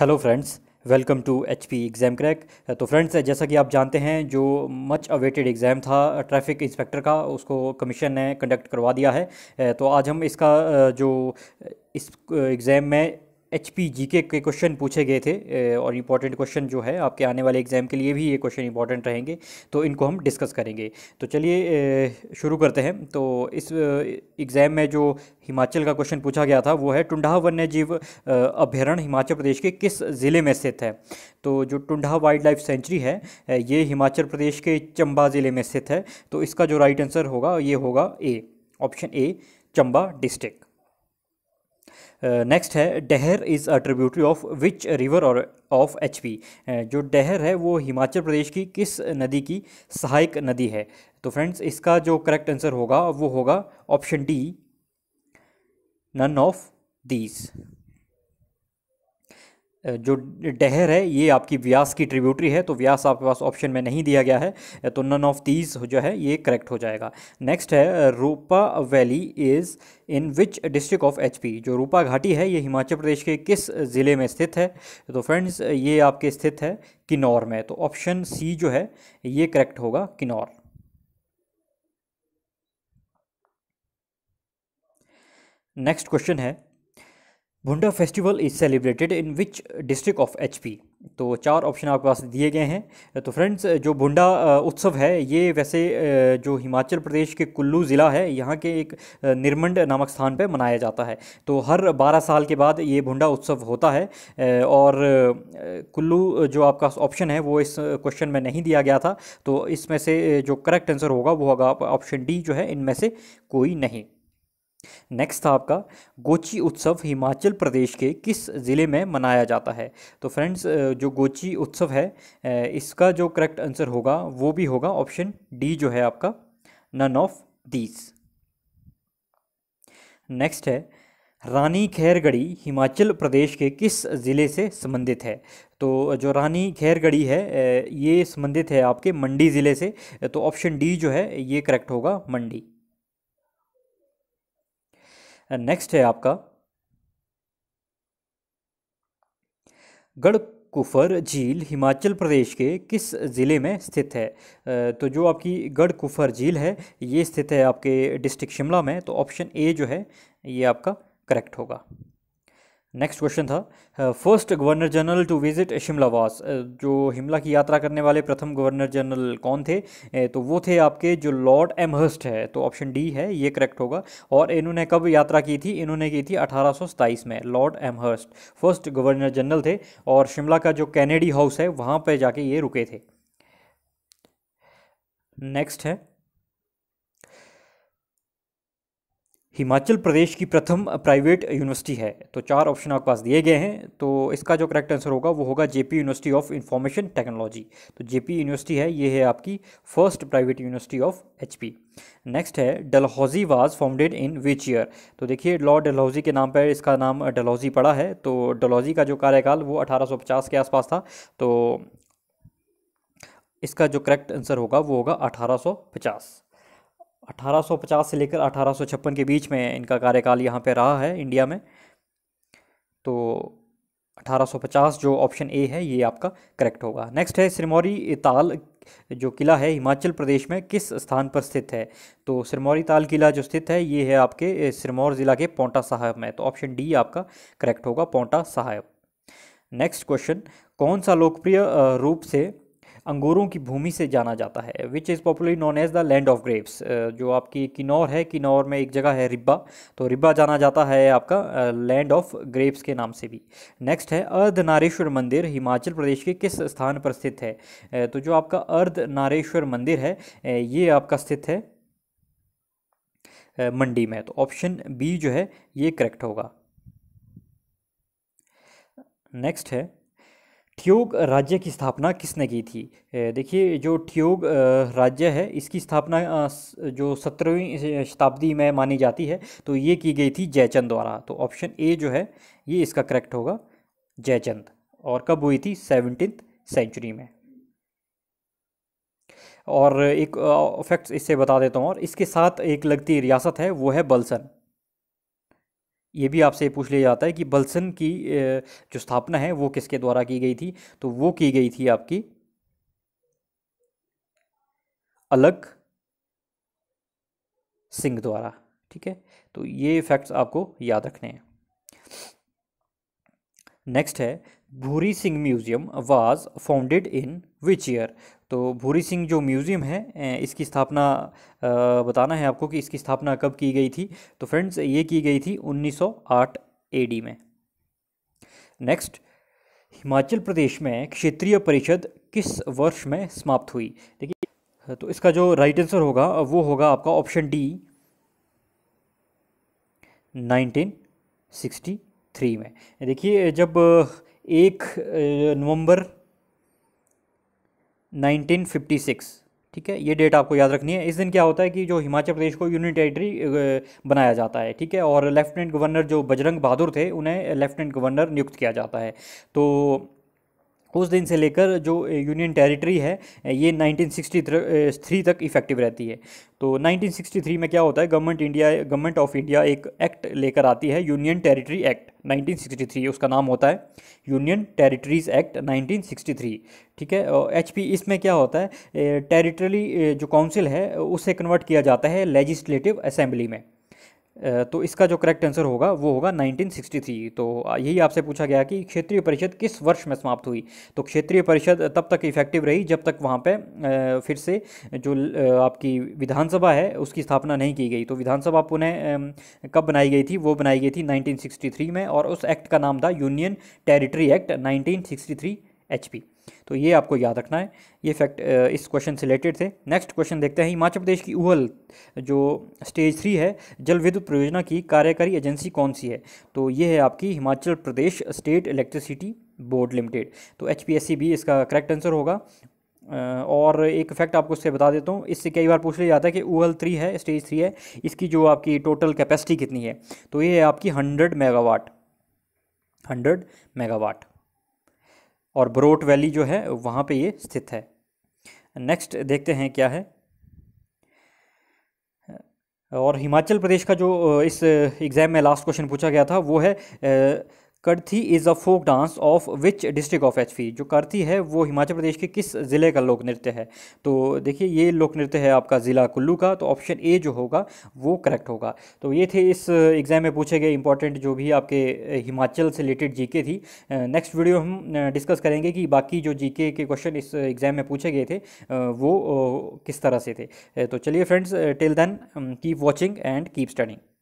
hello friends welcome to H P exam crack तो friends जैसा कि आप जानते हैं जो मच अवेटेड एग्ज़ाम था ट्रैफिक इंस्पेक्टर का उसको कमीशन ने कंडक्ट करवा दिया है तो आज हम इसका जो इस एग्ज़ाम में एच पी जी के क्वेश्चन पूछे गए थे और इम्पॉर्टेंट क्वेश्चन जो है आपके आने वाले एग्जाम के लिए भी ये क्वेश्चन इंपॉर्टेंट रहेंगे तो इनको हम डिस्कस करेंगे तो चलिए शुरू करते हैं तो इस एग्ज़ाम में जो हिमाचल का क्वेश्चन पूछा गया था वो है टुंडा वन्य जीव अभ्यारण्य हिमाचल प्रदेश के किस ज़िले में स्थित है तो जो टुंडा वाइल्ड लाइफ सेंचुरी है ये हिमाचल प्रदेश के चंबा ज़िले में स्थित है तो इसका जो राइट आंसर होगा ये होगा A option A Chamba district next uh, है Dehar is a tributary of which river और ऑफ एच पी जो डहर है वो हिमाचल प्रदेश की किस नदी की सहायक नदी है तो फ्रेंड्स इसका जो करेक्ट आंसर होगा वो होगा option D none of these जो डहर है ये आपकी व्यास की ट्रिब्यूटरी है तो व्यास आपके पास ऑप्शन में नहीं दिया गया है तो नन ऑफ दीज जो है ये करेक्ट हो जाएगा नेक्स्ट है Rupa valley is in which district of HP जो रूपा घाटी है ये हिमाचल प्रदेश के किस ज़िले में स्थित है तो फ्रेंड्स ये आपके स्थित है किन्नौर में तो ऑप्शन सी जो है ये करेक्ट होगा किन्नौर नेक्स्ट क्वेश्चन है Bhunda festival is celebrated in which district of H P तो चार ऑप्शन आपके पास दिए गए हैं तो फ्रेंड्स जो भुंडा उत्सव है ये वैसे जो हिमाचल प्रदेश के कुल्लू ज़िला है यहाँ के एक निर्मंड नामक स्थान पर मनाया जाता है तो हर 12 साल के बाद ये भुंडा उत्सव होता है और कुल्लू जो आपका ऑप्शन है वो इस क्वेश्चन में नहीं दिया गया था तो इसमें से जो करेक्ट आंसर होगा वो होगा ऑप्शन डी जो है इनमें से कोई नहीं नेक्स्ट था आपका गोची उत्सव हिमाचल प्रदेश के किस ज़िले में मनाया जाता है तो फ्रेंड्स जो गोची उत्सव है इसका जो करेक्ट आंसर होगा वो भी होगा ऑप्शन डी जो है आपका नन ऑफ दीज नेक्स्ट है रानी खैरगढ़ी हिमाचल प्रदेश के किस ज़िले से संबंधित है तो जो रानी खैरगढ़ी है ये संबंधित है आपके मंडी ज़िले से तो ऑप्शन डी जो है ये करेक्ट होगा मंडी नेक्स्ट है आपका गढ़ कुफर झील हिमाचल प्रदेश के किस ज़िले में स्थित है तो जो आपकी गढ़ कुफर झील है ये स्थित है आपके डिस्ट्रिक्ट शिमला में तो ऑप्शन ए जो है ये आपका करेक्ट होगा नेक्स्ट क्वेश्चन था first governor general to visit Shimla was जो हिमला की यात्रा करने वाले प्रथम गवर्नर जनरल कौन थे uh, तो वो थे आपके जो लॉर्ड एमहर्स्ट है तो ऑप्शन डी है ये करेक्ट होगा और इन्होंने कब यात्रा की थी इन्होंने की थी अठारह में lord Amherst first governor general थे और शिमला का जो कैनेडी हाउस है वहाँ पर जाके ये रुके थे नेक्स्ट है हिमाचल प्रदेश की प्रथम प्राइवेट यूनिवर्सिटी है तो चार ऑप्शन आपके पास दिए गए हैं तो इसका जो करेक्ट आंसर होगा वो होगा JP university of information technology तो जेपी यूनिवर्सिटी है ये है आपकी first private university of HP next है Dalhousie was founded in which year तो देखिए लॉर्ड डलहौजी के नाम पर इसका नाम डलहौजी पड़ा है तो डलहौजी का जो कार्यकाल वो पचास के आसपास था तो इसका जो करेक्ट आंसर होगा वो होगा पचास 1850 से लेकर 1856 के बीच में इनका कार्यकाल यहाँ पे रहा है इंडिया में तो 1850 जो ऑप्शन ए है ये आपका करेक्ट होगा नेक्स्ट है सिरमौरी ताल जो किला है हिमाचल प्रदेश में किस स्थान पर स्थित है तो सिरमौरी ताल किला जो स्थित है ये है आपके सिरमौर ज़िला के पौंटा साहब में तो ऑप्शन डी आपका करेक्ट होगा पौंटा साहब नेक्स्ट क्वेश्चन कौन सा लोकप्रिय रूप से अंगूरों की भूमि से जाना जाता है which is popularly known as the land of grapes जो आपकी किन्नौर है किन्नौर में एक जगह है रिब्बा तो रिब्बा जाना जाता है आपका लैंड ऑफ ग्रेप्स के नाम से भी नेक्स्ट है अर्धनारेश्वर मंदिर हिमाचल प्रदेश के किस स्थान पर स्थित है तो जो आपका अर्धनारेश्वर मंदिर है ये आपका स्थित है मंडी में तो ऑप्शन बी जो है ये करेक्ट होगा नेक्स्ट है ठियोग राज्य की स्थापना किसने की थी देखिए जो ठियोग राज्य है इसकी स्थापना जो सत्रहवीं शताब्दी में मानी जाती है तो ये की गई थी जयचंद द्वारा तो ऑप्शन ए जो है ये इसका करेक्ट होगा जयचंद और कब हुई थी सेवनटीन सेंचुरी में और एक फैक्ट्स इससे बता देता हूँ और इसके साथ एक लगती रियासत है वो है बलसन ये भी आपसे पूछ लिया जाता है कि बल्सन की जो स्थापना है वो किसके द्वारा की गई थी तो वो की गई थी आपकी अलग सिंह द्वारा ठीक है तो ये फैक्ट्स आपको याद रखने हैं नेक्स्ट है Bhuri Singh museum was founded in which year तो भूरी सिंह जो म्यूज़ियम है इसकी स्थापना बताना है आपको कि इसकी स्थापना कब की गई थी तो फ्रेंड्स ये की गई थी 1908 एडी में नेक्स्ट हिमाचल प्रदेश में क्षेत्रीय परिषद किस वर्ष में समाप्त हुई देखिए तो इसका जो राइट आंसर होगा वो होगा आपका ऑप्शन डी सिक्सटी थ्री में देखिए जब एक नवंबर 1956 ठीक है ये डेट आपको याद रखनी है इस दिन क्या होता है कि जो हिमाचल प्रदेश को यूनियन टेरिटरी बनाया जाता है ठीक है और लेफ्टिनेंट गवर्नर जो बजरंग बहादुर थे उन्हें लेफ्टिनेंट गवर्नर नियुक्त किया जाता है तो उस दिन से लेकर जो यूनियन टेरिटरी है ये 1963 तक इफ़ेक्टिव रहती है तो 1963 में क्या होता है government India government of India एक एक्ट लेकर आती है यूनियन टेरिटरी एक्ट 1963 उसका नाम होता है यूनियन टेरिटरीज़ एक्ट 1963 ठीक है एच पी इसमें क्या होता है टेरिटरी जो काउंसिल है उसे कन्वर्ट किया जाता है लेजिस्लेटिव असेंबली में तो इसका जो करेक्ट आंसर होगा वो होगा 1963 तो यही आपसे पूछा गया कि क्षेत्रीय परिषद किस वर्ष में समाप्त हुई तो क्षेत्रीय परिषद तब तक इफेक्टिव रही जब तक वहाँ पे फिर से जो आपकी विधानसभा है उसकी स्थापना नहीं की गई तो विधानसभा पुनः कब बनाई गई थी वो बनाई गई थी 1963 में और उस एक्ट का नाम था यूनियन टेरिटरी एक्ट 1963 एचपी तो ये आपको याद रखना है ये फैक्ट इस क्वेश्चन से रिलेटेड थे नेक्स्ट क्वेश्चन देखते हैं हिमाचल प्रदेश की उहल जो स्टेज थ्री है जल विद्युत परियोजना की कार्यकारी एजेंसी कौन सी है तो ये है आपकी Himachal Pradesh state electricity board limited तो एच भी इसका करेक्ट आंसर होगा और एक फैक्ट आपको इससे बता देता हूँ इससे कई बार पूछ लिया जाता है कि ओएल थ्री है स्टेज थ्री है इसकी जो आपकी टोटल कैपेसिटी कितनी है तो ये है आपकी हंड्रेड मेगावाट हंड्रेड मेगावाट और बरोट वैली जो है वहाँ पे ये स्थित है नेक्स्ट देखते हैं क्या है और हिमाचल प्रदेश का जो इस एग्ज़ाम में लास्ट क्वेश्चन पूछा गया था वो है Karthi is a folk dance of which district of H जो करथी है वो हिमाचल प्रदेश के किस ज़िले का लोक नृत्य है तो देखिए ये लोक नृत्य है आपका ज़िला कुल्लू का तो ऑप्शन ए जो होगा वो करेक्ट होगा तो ये थे इस एग्ज़ाम में पूछे गए इंपॉर्टेंट जो भी आपके हिमाचल से रिलेटेड जी थी नेक्स्ट वीडियो हम डिस्कस करेंगे कि बाकी जो जी के क्वेश्चन इस एग्ज़ाम में पूछे गए थे वो किस तरह से थे तो चलिए friends till then keep watching and keep studying